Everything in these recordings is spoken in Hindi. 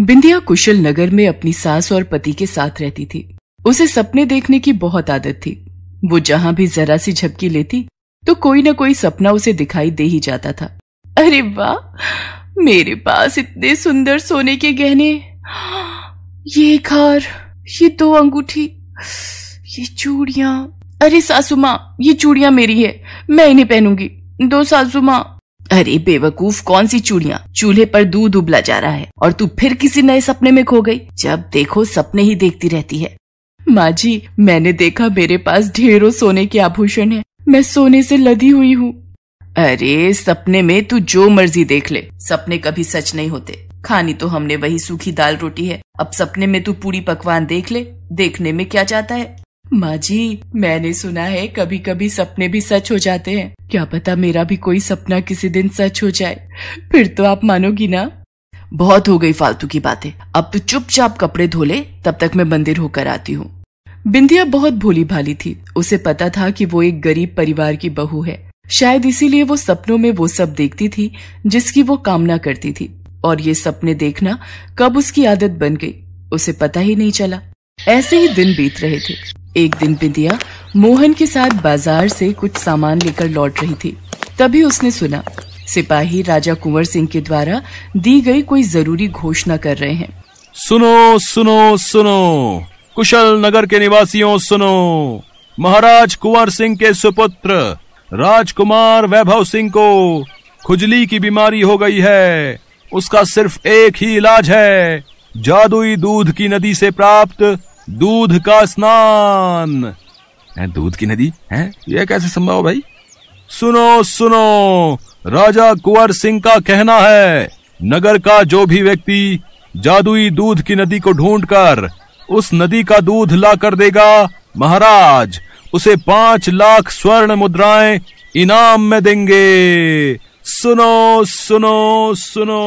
बिंदिया कुशल नगर में अपनी सास और पति के साथ रहती थी उसे सपने देखने की बहुत आदत थी वो जहां भी जरा सी झपकी लेती तो कोई ना कोई सपना उसे दिखाई दे ही जाता था अरे वाह मेरे पास इतने सुंदर सोने के गहने ये खार ये दो अंगूठी ये चूड़िया अरे सासू माँ ये चूड़िया मेरी है मैं इन्हें पहनूंगी दो सासू माँ अरे बेवकूफ कौन सी चूड़िया चूल्हे पर दूध उबला जा रहा है और तू फिर किसी नए सपने में खो गई जब देखो सपने ही देखती रहती है माँ जी मैंने देखा मेरे पास ढेरों सोने के आभूषण है मैं सोने से लदी हुई हूँ अरे सपने में तू जो मर्जी देख ले सपने कभी सच नहीं होते खानी तो हमने वही सूखी दाल रोटी है अब सपने में तू पूरी पकवान देख ले देखने में क्या जाता है माँ जी मैंने सुना है कभी कभी सपने भी सच हो जाते हैं क्या पता मेरा भी कोई सपना किसी दिन सच हो जाए फिर तो आप मानोगी ना बहुत हो गई फालतू की बातें अब तो चुपचाप कपड़े धो ले तब तक मैं मंदिर होकर आती हूँ बिंदिया बहुत भोली भाली थी उसे पता था कि वो एक गरीब परिवार की बहू है शायद इसीलिए वो सपनों में वो सब देखती थी जिसकी वो कामना करती थी और ये सपने देखना कब उसकी आदत बन गई उसे पता ही नहीं चला ऐसे ही दिन बीत रहे थे एक दिन बिंदिया मोहन के साथ बाजार से कुछ सामान लेकर लौट रही थी तभी उसने सुना सिपाही राजा कुंवर सिंह के द्वारा दी गई कोई जरूरी घोषणा कर रहे हैं सुनो सुनो सुनो कुशल नगर के निवासियों सुनो महाराज कुंवर सिंह के सुपुत्र राजकुमार वैभव सिंह को खुजली की बीमारी हो गई है उसका सिर्फ एक ही इलाज है जादुई दूध की नदी से प्राप्त दूध का स्नान दूध की नदी है यह कैसे संभव भाई सुनो सुनो राजा कुंवर सिंह का कहना है नगर का जो भी व्यक्ति जादुई दूध की नदी को ढूंढकर उस नदी का दूध ला कर देगा महाराज उसे पांच लाख स्वर्ण मुद्राएं इनाम में देंगे सुनो सुनो सुनो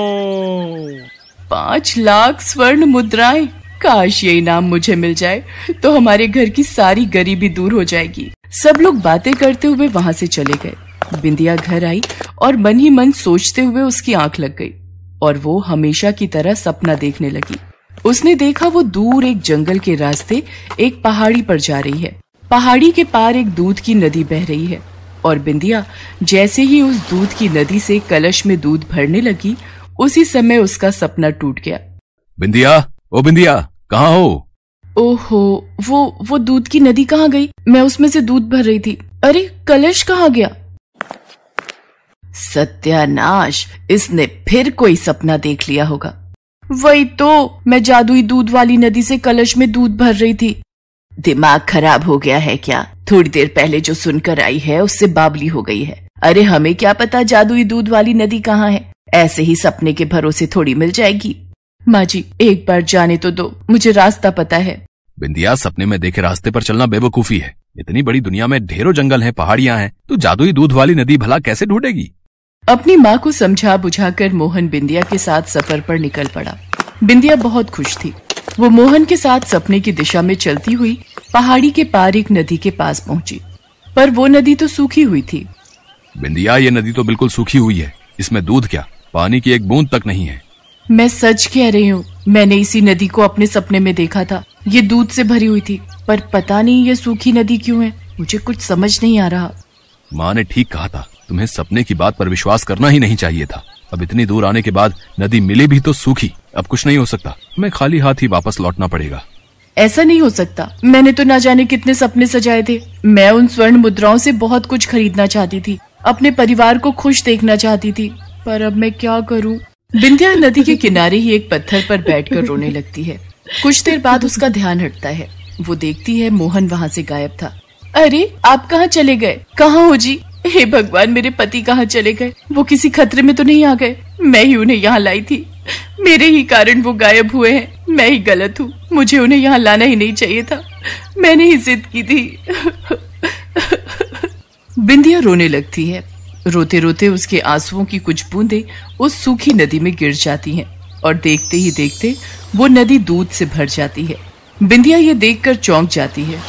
पांच लाख स्वर्ण मुद्राएं काश ये इनाम मुझे मिल जाए तो हमारे घर की सारी गरीबी दूर हो जाएगी सब लोग बातें करते हुए वहां से चले गए बिंदिया घर आई और मन ही मन सोचते हुए उसकी आंख लग गई और वो हमेशा की तरह सपना देखने लगी उसने देखा वो दूर एक जंगल के रास्ते एक पहाड़ी पर जा रही है पहाड़ी के पार एक दूध की नदी बह रही है और बिंदिया जैसे ही उस दूध की नदी से कलश में दूध भरने लगी उसी समय उसका सपना टूट गया बिंदिया ओ बिंदिया कहाँ हो ओहो वो वो दूध की नदी कहाँ गई मैं उसमें से दूध भर रही थी अरे कलश कहाँ गया सत्यानाश इसने फिर कोई सपना देख लिया होगा वही तो मैं जादुई दूध वाली नदी से कलश में दूध भर रही थी दिमाग खराब हो गया है क्या थोड़ी देर पहले जो सुनकर आई है उससे बाबली हो गई है अरे हमें क्या पता जादुई दूध वाली नदी कहाँ है ऐसे ही सपने के भरोसे थोड़ी मिल जाएगी माँ जी एक बार जाने तो दो मुझे रास्ता पता है बिंदिया सपने में देखे रास्ते पर चलना बेवकूफी है इतनी बड़ी दुनिया में ढेरों जंगल हैं, पहाड़ियां हैं तो जादुई दूध वाली नदी भला कैसे ढूंढेगी अपनी माँ को समझा बुझाकर मोहन बिंदिया के साथ सफर पर निकल पड़ा बिंदिया बहुत खुश थी वो मोहन के साथ सपने की दिशा में चलती हुई पहाड़ी के पार एक नदी के पास पहुंची पर वो नदी तो सूखी हुई थी बिंदिया ये नदी तो बिल्कुल सूखी हुई है इसमें दूध क्या पानी की एक बूंद तक नहीं है मैं सच कह रही हूँ मैंने इसी नदी को अपने सपने में देखा था ये दूध से भरी हुई थी पर पता नहीं ये सूखी नदी क्यों है मुझे कुछ समझ नहीं आ रहा माँ ने ठीक कहा था तुम्हें सपने की बात पर विश्वास करना ही नहीं चाहिए था अब इतनी दूर आने के बाद नदी मिले भी तो सूखी अब कुछ नहीं हो सकता मैं खाली हाथ ही वापस लौटना पड़ेगा ऐसा नहीं हो सकता मैंने तो ना जाने कितने सपने सजाए थे मैं उन स्वर्ण मुद्राओं से बहुत कुछ खरीदना चाहती थी अपने परिवार को खुश देखना चाहती थी पर अब मैं क्या करूं? बिंदिया नदी के किनारे ही एक पत्थर पर बैठकर रोने लगती है कुछ देर बाद उसका ध्यान हटता है वो देखती है मोहन वहाँ से गायब था अरे आप कहाँ चले गए कहाँ हो जी हे भगवान मेरे पति कहाँ चले गए वो किसी खतरे में तो नहीं आ गए मैं ही उन्हें यहाँ लाई थी मेरे ही कारण वो गायब हुए हैं मैं ही गलत हूँ मुझे उन्हें यहाँ लाना ही नहीं चाहिए था मैंने ही जिद की थी बिंदिया रोने लगती है रोते रोते उसके आंसुओं की कुछ बूंदें उस सूखी नदी में गिर जाती हैं और देखते ही देखते वो नदी दूध से भर जाती है बिंदिया ये कर चौंक जाती है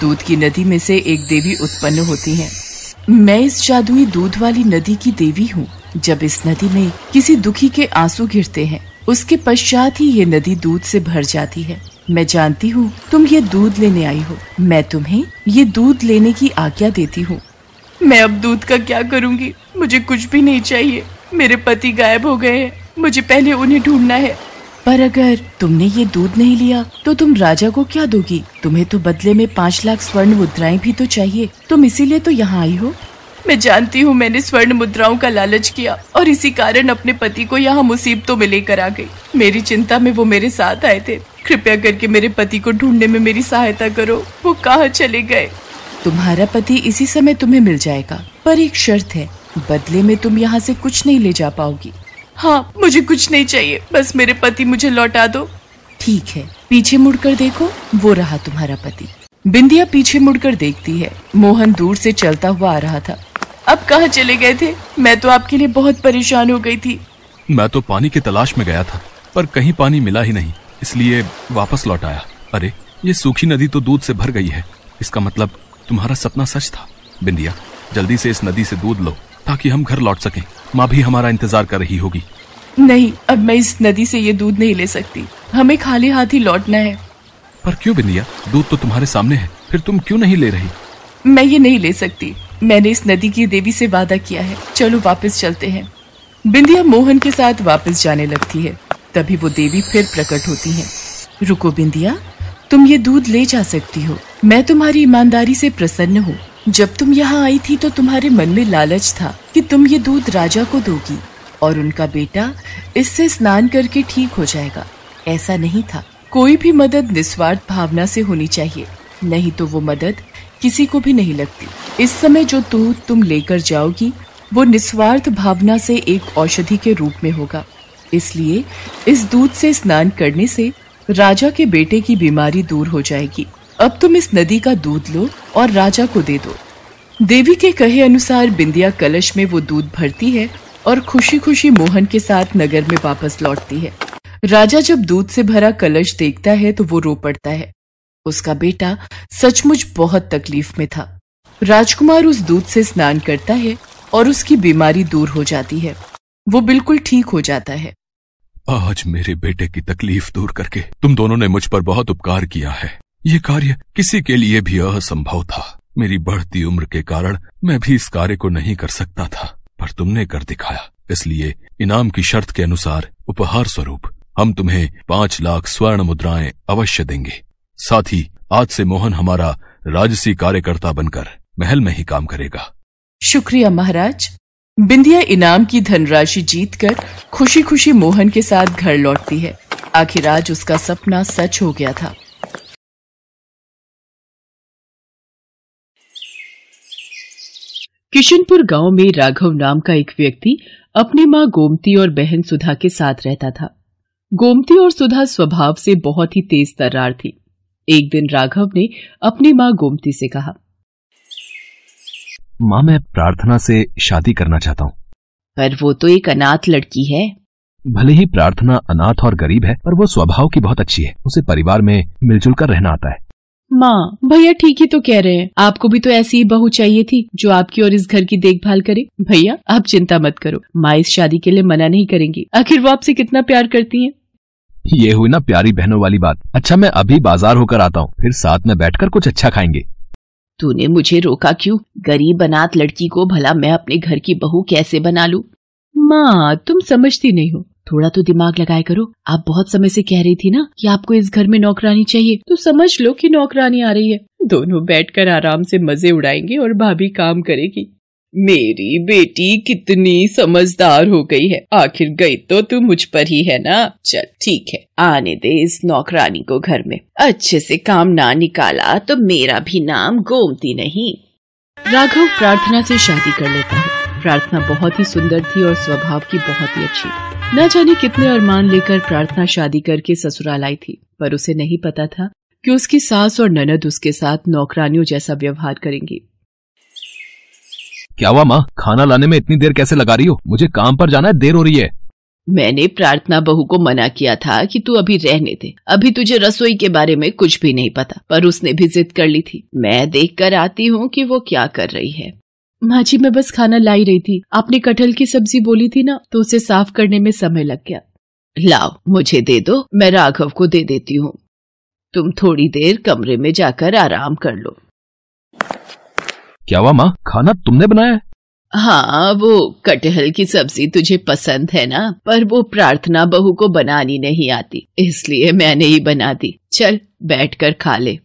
दूध की नदी में से एक देवी उत्पन्न होती है मैं इस जादुई दूध वाली नदी की देवी हूँ जब इस नदी में किसी दुखी के आंसू गिरते हैं उसके पश्चात ही ये नदी दूध से भर जाती है मैं जानती हूँ तुम ये दूध लेने आई हो मैं तुम्हें ये दूध लेने की आज्ञा देती हूँ मैं अब दूध का क्या करूंगी मुझे कुछ भी नहीं चाहिए मेरे पति गायब हो गए हैं मुझे पहले उन्हें ढूंढना है पर अगर तुमने ये दूध नहीं लिया तो तुम राजा को क्या दोगी तुम्हें तो बदले में पाँच लाख स्वर्ण मुद्राएं भी तो चाहिए तुम इसीलिए तो यहाँ आई हो मैं जानती हूँ मैंने स्वर्ण मुद्राओं का लालच किया और इसी कारण अपने पति को यहाँ मुसीबतों में लेकर आ गई मेरी चिंता में वो मेरे साथ आए थे कृपया करके मेरे पति को ढूंढने में मेरी सहायता करो वो कहाँ चले गए तुम्हारा पति इसी समय तुम्हें मिल जाएगा पर एक शर्त है बदले में तुम यहाँ से कुछ नहीं ले जा पाओगी हाँ मुझे कुछ नहीं चाहिए बस मेरे पति मुझे लौटा दो ठीक है पीछे मुड़कर देखो वो रहा तुम्हारा पति बिंदिया पीछे मुड़कर देखती है मोहन दूर से चलता हुआ आ रहा था अब कहाँ चले गए थे मैं तो आपके लिए बहुत परेशान हो गई थी मैं तो पानी की तलाश में गया था पर कहीं पानी मिला ही नहीं इसलिए वापस लौट आया अरे ये सूखी नदी तो दूध से भर गई है इसका मतलब तुम्हारा सपना सच था बिंदिया जल्दी से इस नदी से दूध लो ताकि हम घर लौट सकें माँ भी हमारा इंतजार कर रही होगी नहीं अब मैं इस नदी से ये दूध नहीं ले सकती हमें खाली हाथ ही लौटना है पर क्यों बिंदिया दूध तो तुम्हारे सामने है फिर तुम क्यों नहीं ले रही मैं ये नहीं ले सकती मैंने इस नदी की देवी से वादा किया है चलो वापस चलते हैं बिंदिया मोहन के साथ वापस जाने लगती है तभी वो देवी फिर प्रकट होती है रुको बिंदिया तुम ये दूध ले जा सकती हो मैं तुम्हारी ईमानदारी से प्रसन्न हूँ जब तुम यहाँ आई थी तो तुम्हारे मन में लालच था कि तुम ये दूध राजा को दोगी और उनका बेटा इससे स्नान करके ठीक हो जाएगा ऐसा नहीं था कोई भी मदद निस्वार्थ भावना से होनी चाहिए नहीं तो वो मदद किसी को भी नहीं लगती इस समय जो दूध तुम लेकर जाओगी वो निस्वार्थ भावना से एक औषधि के रूप में होगा इसलिए इस दूध से स्नान करने से राजा के बेटे की बीमारी दूर हो जाएगी अब तुम इस नदी का दूध लो और राजा को दे दो देवी के कहे अनुसार बिंदिया कलश में वो दूध भरती है और खुशी खुशी मोहन के साथ नगर में वापस लौटती है राजा जब दूध से भरा कलश देखता है तो वो रो पड़ता है उसका बेटा सचमुच बहुत तकलीफ में था राजकुमार उस दूध से स्नान करता है और उसकी बीमारी दूर हो जाती है वो बिल्कुल ठीक हो जाता है आज मेरे बेटे की तकलीफ दूर करके तुम दोनों ने मुझ पर बहुत उपकार किया है ये कार्य किसी के लिए भी असंभव था मेरी बढ़ती उम्र के कारण मैं भी इस कार्य को नहीं कर सकता था पर तुमने कर दिखाया इसलिए इनाम की शर्त के अनुसार उपहार स्वरूप हम तुम्हें पांच लाख स्वर्ण मुद्राएं अवश्य देंगे साथ ही आज से मोहन हमारा राजसी कार्यकर्ता बनकर महल में ही काम करेगा शुक्रिया महाराज बिंदिया इनाम की धनराशि जीतकर खुशी खुशी मोहन के साथ घर लौटती है आखिर आज उसका सपना सच हो गया था किशनपुर गांव में राघव नाम का एक व्यक्ति अपनी माँ गोमती और बहन सुधा के साथ रहता था गोमती और सुधा स्वभाव से बहुत ही तेज तर्रार थी एक दिन राघव ने अपनी माँ गोमती से कहा माँ मैं प्रार्थना से शादी करना चाहता हूँ पर वो तो एक अनाथ लड़की है भले ही प्रार्थना अनाथ और गरीब है पर वो स्वभाव की बहुत अच्छी है उसे परिवार में मिलजुल कर रहना आता है माँ भैया ठीक ही तो कह रहे हैं आपको भी तो ऐसी ही बहू चाहिए थी जो आपकी और इस घर की देखभाल करे भैया आप चिंता मत करो माँ इस शादी के लिए मना नहीं करेंगी आखिर वो आपसे कितना प्यार करती हैं ये हुई ना प्यारी बहनों वाली बात अच्छा मैं अभी बाजार होकर आता हूँ फिर साथ में कर कुछ अच्छा खाएंगे तूने मुझे रोका क्यों गरीब अनाथ लड़की को भला मैं अपने घर की बहू कैसे बना लूँ माँ तुम समझती नहीं हो थोड़ा तो दिमाग लगाए करो आप बहुत समय से कह रही थी ना कि आपको इस घर में नौकरानी चाहिए तो समझ लो कि नौकरानी आ रही है दोनों बैठकर आराम से मजे उड़ाएंगे और भाभी काम करेगी मेरी बेटी कितनी समझदार हो गई है आखिर गई तो तू मुझ पर ही है ना चल ठीक है आने दे इस नौकरानी को घर में अच्छे से काम ना निकाला तो मेरा भी नाम गोमती नहीं राघव प्रार्थना से शादी कर लेता है प्रार्थना बहुत ही सुंदर थी और स्वभाव की बहुत ही अच्छी न जाने कितने अरमान लेकर प्रार्थना शादी करके ससुराल आई थी पर उसे नहीं पता था कि उसकी सास और ननद उसके साथ नौकरानियों जैसा व्यवहार करेंगी क्या हुआ माँ खाना लाने में इतनी देर कैसे लगा रही हो मुझे काम पर जाना है देर हो रही है मैंने प्रार्थना बहू को मना किया था कि तू अभी रहने दे अभी तुझे रसोई के बारे में कुछ भी नहीं पता पर उसने भी जिद कर ली थी मैं देख कर आती हूँ कि वो क्या कर रही है माँ जी मैं बस खाना लाई रही थी आपने कटहल की सब्जी बोली थी ना तो उसे साफ करने में समय लग गया लाओ मुझे दे दो मैं राघव को दे देती हूँ तुम थोड़ी देर कमरे में जाकर आराम कर लो क्या हुआ माँ खाना तुमने बनाया हाँ वो कटहल की सब्जी तुझे पसंद है ना पर वो प्रार्थना बहू को बनानी नहीं आती इसलिए मैंने ही बना दी चल बैठ कर खा ले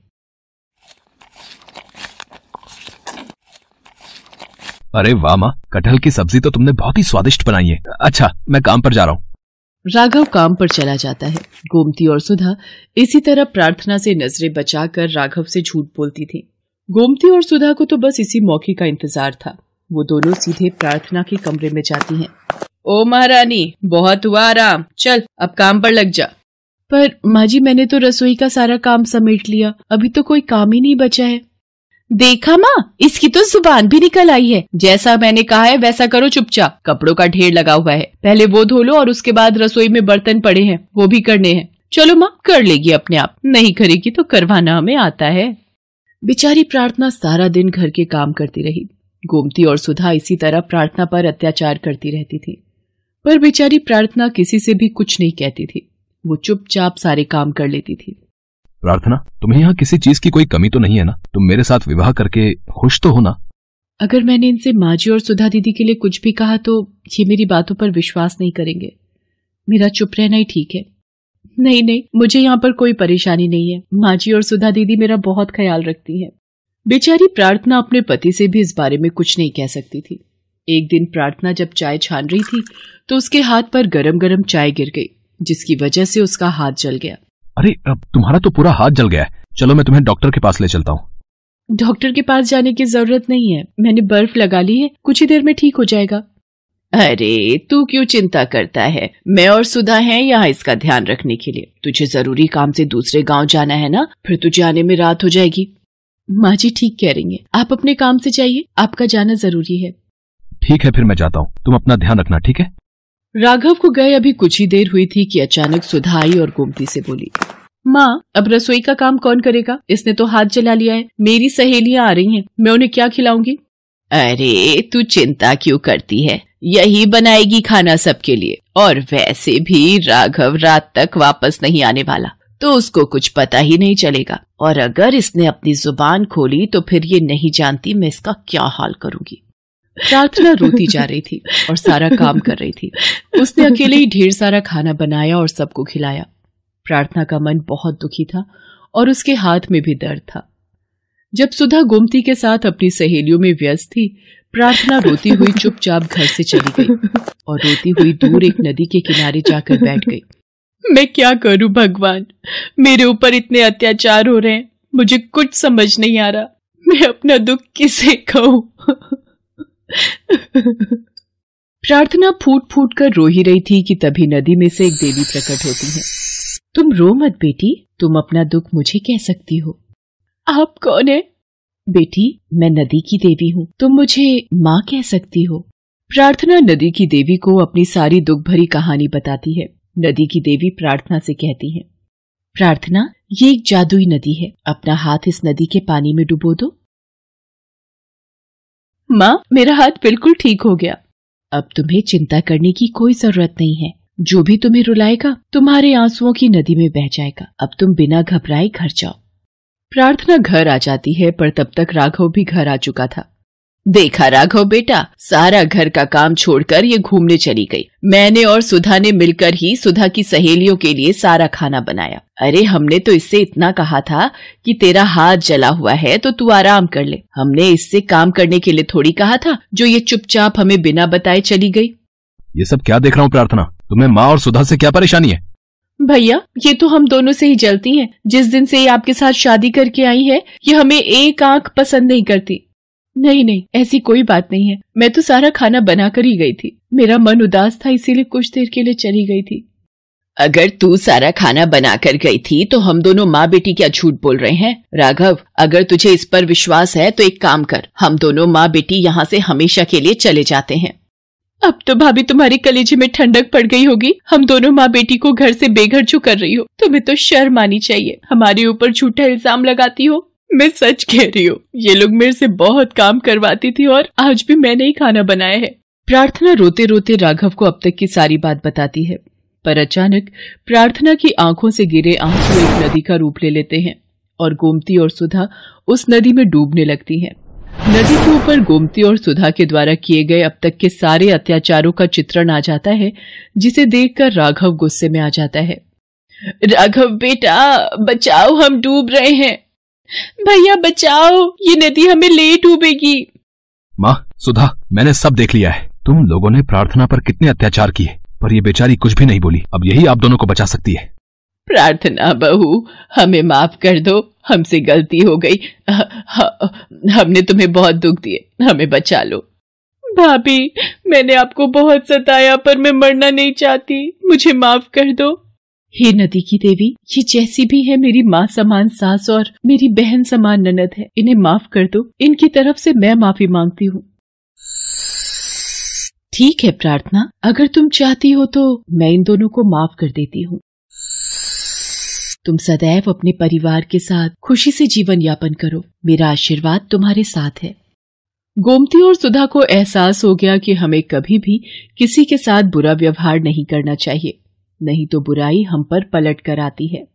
अरे वाह माँ कटहल की सब्जी तो तुमने बहुत ही स्वादिष्ट बनाई है अच्छा मैं काम पर जा रहा हूँ राघव काम पर चला जाता है गोमती और सुधा इसी तरह प्रार्थना से नजरें बचाकर राघव से झूठ बोलती थी गोमती और सुधा को तो बस इसी मौके का इंतजार था वो दोनों सीधे प्रार्थना के कमरे में जाती हैं। ओ महारानी बहुत हुआ आराम चल अब काम पर लग जा पर माँ जी मैंने तो रसोई का सारा काम समेट लिया अभी तो कोई काम ही नहीं बचा है देखा माँ इसकी तो जुबान भी निकल आई है जैसा मैंने कहा है वैसा करो चुपचाप कपड़ों का ढेर लगा हुआ है पहले वो धो लो और उसके बाद रसोई में बर्तन पड़े हैं वो भी करने हैं चलो माँ कर लेगी अपने आप नहीं करेगी तो करवाना हमें आता है बेचारी प्रार्थना सारा दिन घर के काम करती रही गोमती और सुधा इसी तरह प्रार्थना पर अत्याचार करती रहती थी पर बेचारी प्रार्थना किसी से भी कुछ नहीं कहती थी वो चुपचाप सारे काम कर लेती थी प्रार्थना तुम्हें यहाँ किसी चीज की कोई कमी तो नहीं है ना तुम मेरे साथ विवाह करके खुश तो हो ना अगर मैंने इनसे माजी और सुधा दीदी के लिए कुछ भी कहा तो ये मेरी बातों पर विश्वास नहीं करेंगे मेरा चुप रहना ही ठीक है नहीं नहीं मुझे यहाँ पर कोई परेशानी नहीं है माजी और सुधा दीदी मेरा बहुत ख्याल रखती है बेचारी प्रार्थना अपने पति से भी इस बारे में कुछ नहीं कह सकती थी एक दिन प्रार्थना जब चाय छान रही थी तो उसके हाथ पर गरम गरम चाय गिर गई जिसकी वजह से उसका हाथ जल गया अरे तुम्हारा तो पूरा हाथ जल गया है चलो मैं तुम्हें डॉक्टर के पास ले चलता हूँ डॉक्टर के पास जाने की जरूरत नहीं है मैंने बर्फ लगा ली है कुछ ही देर में ठीक हो जाएगा अरे तू क्यों चिंता करता है मैं और सुधा हैं यहाँ इसका ध्यान रखने के लिए तुझे जरूरी काम से दूसरे गांव जाना है ना फिर तुझे तो आने में रात हो जाएगी माँ जी ठीक कह रही हैं आप अपने काम से जाइए आपका जाना जरूरी है ठीक है फिर मैं जाता हूँ तुम अपना ध्यान रखना ठीक है राघव को गए अभी कुछ ही देर हुई थी कि अचानक सुधाई और गोमती से बोली माँ अब रसोई का काम कौन करेगा इसने तो हाथ जला लिया है मेरी सहेलियाँ आ रही हैं मैं उन्हें क्या खिलाऊंगी अरे तू चिंता क्यों करती है यही बनाएगी खाना सबके लिए और वैसे भी राघव रात तक वापस नहीं आने वाला तो उसको कुछ पता ही नहीं चलेगा और अगर इसने अपनी जुबान खोली तो फिर ये नहीं जानती मैं इसका क्या हाल करूंगी प्रार्थना रोती जा रही थी और सारा काम कर रही थी उसने अकेले ही ढेर सारा खाना बनाया और सबको खिलाया प्रार्थना का मन बहुत दुखी था और उसके हाथ में भी दर्द था जब सुधा गोमती के साथ अपनी सहेलियों में व्यस्त थी प्रार्थना रोती हुई चुपचाप घर से चली गई और रोती हुई दूर एक नदी के किनारे जाकर बैठ गई मैं क्या करूं भगवान मेरे ऊपर इतने अत्याचार हो रहे हैं मुझे कुछ समझ नहीं आ रहा मैं अपना दुख किसे कहूं प्रार्थना फूट फूट कर रो ही रही थी कि तभी नदी में से एक देवी प्रकट होती है तुम रो मत बेटी तुम अपना दुख मुझे कह सकती हो आप कौन है बेटी मैं नदी की देवी हूँ तुम मुझे माँ कह सकती हो प्रार्थना नदी की देवी को अपनी सारी दुख भरी कहानी बताती है नदी की देवी प्रार्थना से कहती है प्रार्थना ये एक जादुई नदी है अपना हाथ इस नदी के पानी में डुबो दो माँ मेरा हाथ बिल्कुल ठीक हो गया अब तुम्हें चिंता करने की कोई जरूरत नहीं है जो भी तुम्हें रुलाएगा तुम्हारे आंसुओं की नदी में बह जाएगा अब तुम बिना घबराए घर जाओ प्रार्थना घर आ जाती है पर तब तक राघव भी घर आ चुका था देखा राघव बेटा सारा घर का काम छोड़कर ये घूमने चली गई मैंने और सुधा ने मिलकर ही सुधा की सहेलियों के लिए सारा खाना बनाया अरे हमने तो इससे इतना कहा था कि तेरा हाथ जला हुआ है तो तू आराम कर ले हमने इससे काम करने के लिए थोड़ी कहा था जो ये चुपचाप हमें बिना बताए चली गई ये सब क्या देख रहा हूँ प्रार्थना तुम्हें माँ और सुधा से क्या परेशानी है भैया ये तो हम दोनों से ही जलती हैं जिस दिन से ये आपके साथ शादी करके आई है ये हमें एक आंख पसंद नहीं करती नहीं नहीं ऐसी कोई बात नहीं है मैं तो सारा खाना बना कर ही गई थी मेरा मन उदास था इसीलिए कुछ देर के लिए चली गई थी अगर तू सारा खाना बना कर गई थी तो हम दोनों माँ बेटी क्या झूठ बोल रहे हैं राघव अगर तुझे इस पर विश्वास है तो एक काम कर हम दोनों माँ बेटी यहाँ से हमेशा के लिए चले जाते हैं अब तो भाभी तुम्हारी कलेजे में ठंडक पड़ गई होगी हम दोनों माँ बेटी को घर से बेघर चू कर रही हो तुम्हें तो शर्म आनी चाहिए हमारे ऊपर झूठा इल्जाम लगाती हो मैं सच कह रही हूँ ये लोग मेरे से बहुत काम करवाती थी और आज भी मैंने ही खाना बनाया है प्रार्थना रोते रोते राघव को अब तक की सारी बात बताती है पर अचानक प्रार्थना की आंखों से गिरे आंसू एक नदी का रूप ले लेते हैं और गोमती और सुधा उस नदी में डूबने लगती हैं। नदी के ऊपर गोमती और सुधा के द्वारा किए गए अब तक के सारे अत्याचारों का चित्रण आ जाता है जिसे देखकर राघव गुस्से में आ जाता है राघव बेटा बचाओ हम डूब रहे हैं भैया बचाओ ये नदी हमें ले डूबेगी माँ सुधा मैंने सब देख लिया है तुम लोगों ने प्रार्थना पर कितने अत्याचार किए पर ये बेचारी कुछ भी नहीं बोली अब यही आप दोनों को बचा सकती है प्रार्थना बहू हमें माफ कर दो हमसे गलती हो गई हमने तुम्हें बहुत दुख दिए हमें बचा लो भाभी मैंने आपको बहुत सताया पर मैं मरना नहीं चाहती मुझे माफ कर दो हे नदी की देवी ये जैसी भी है मेरी माँ समान सास और मेरी बहन समान ननद है इन्हें माफ कर दो इनकी तरफ से मैं माफी मांगती हूँ ठीक है प्रार्थना अगर तुम चाहती हो तो मैं इन दोनों को माफ कर देती हूँ तुम सदैव अपने परिवार के साथ खुशी से जीवन यापन करो मेरा आशीर्वाद तुम्हारे साथ है गोमती और सुधा को एहसास हो गया कि हमें कभी भी किसी के साथ बुरा व्यवहार नहीं करना चाहिए नहीं तो बुराई हम पर पलट कर आती है